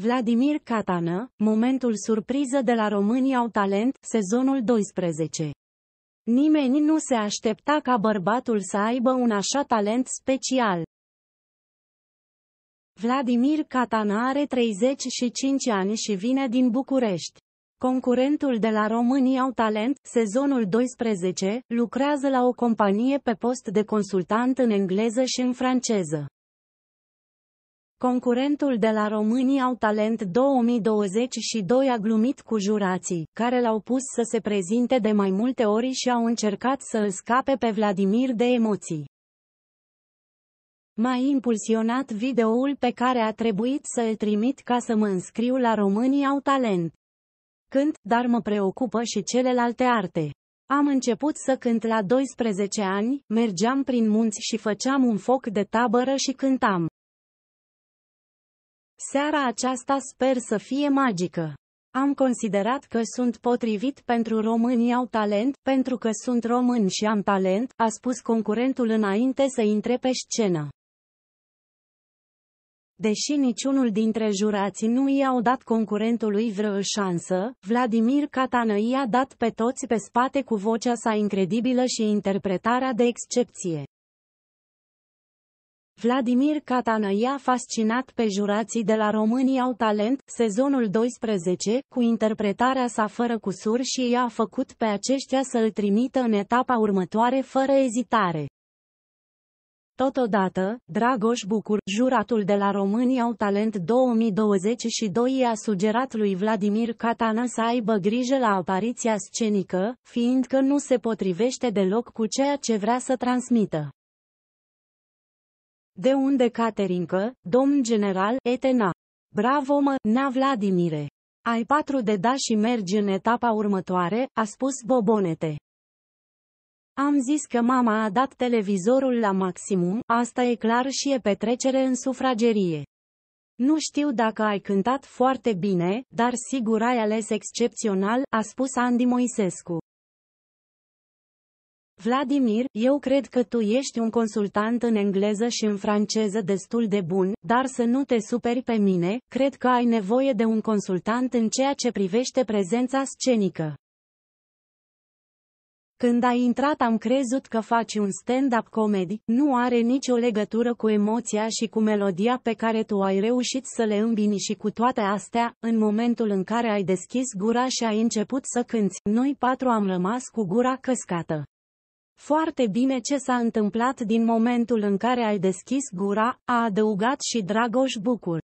Vladimir Catană, momentul surpriză de la România au talent, sezonul 12. Nimeni nu se aștepta ca bărbatul să aibă un așa talent special. Vladimir Catana are 35 ani și vine din București. Concurentul de la România au talent, sezonul 12, lucrează la o companie pe post de consultant în engleză și în franceză. Concurentul de la Românii au talent 2022 a glumit cu jurații, care l-au pus să se prezinte de mai multe ori și au încercat să îl scape pe Vladimir de emoții. M-a impulsionat videoul pe care a trebuit să îl trimit ca să mă înscriu la Românii au talent. Cânt, dar mă preocupă și celelalte arte. Am început să cânt la 12 ani, mergeam prin munți și făceam un foc de tabără și cântam. Seara aceasta sper să fie magică. Am considerat că sunt potrivit pentru românii au talent, pentru că sunt român și am talent, a spus concurentul înainte să intre pe scenă. Deși niciunul dintre jurații nu i-au dat concurentului vreo șansă, Vladimir Catană i-a dat pe toți pe spate cu vocea sa incredibilă și interpretarea de excepție. Vladimir Catană i-a fascinat pe jurații de la România au talent, sezonul 12, cu interpretarea sa fără cusur și i-a făcut pe aceștia să îl trimită în etapa următoare fără ezitare. Totodată, Dragoș Bucur, juratul de la România au talent 2022 i-a sugerat lui Vladimir Catană să aibă grijă la apariția scenică, fiindcă nu se potrivește deloc cu ceea ce vrea să transmită. De unde Caterincă, domn general, Etena? Bravo mă, na Vladimire! Ai patru de da și mergi în etapa următoare, a spus Bobonete. Am zis că mama a dat televizorul la maximum, asta e clar și e petrecere în sufragerie. Nu știu dacă ai cântat foarte bine, dar sigur ai ales excepțional, a spus Andy Moisescu. Vladimir, eu cred că tu ești un consultant în engleză și în franceză destul de bun, dar să nu te superi pe mine, cred că ai nevoie de un consultant în ceea ce privește prezența scenică. Când ai intrat am crezut că faci un stand-up comedy, nu are nicio legătură cu emoția și cu melodia pe care tu ai reușit să le îmbini și cu toate astea, în momentul în care ai deschis gura și ai început să cânți, noi patru am rămas cu gura căscată. Foarte bine ce s-a întâmplat din momentul în care ai deschis gura, a adăugat și Dragoș Bucur.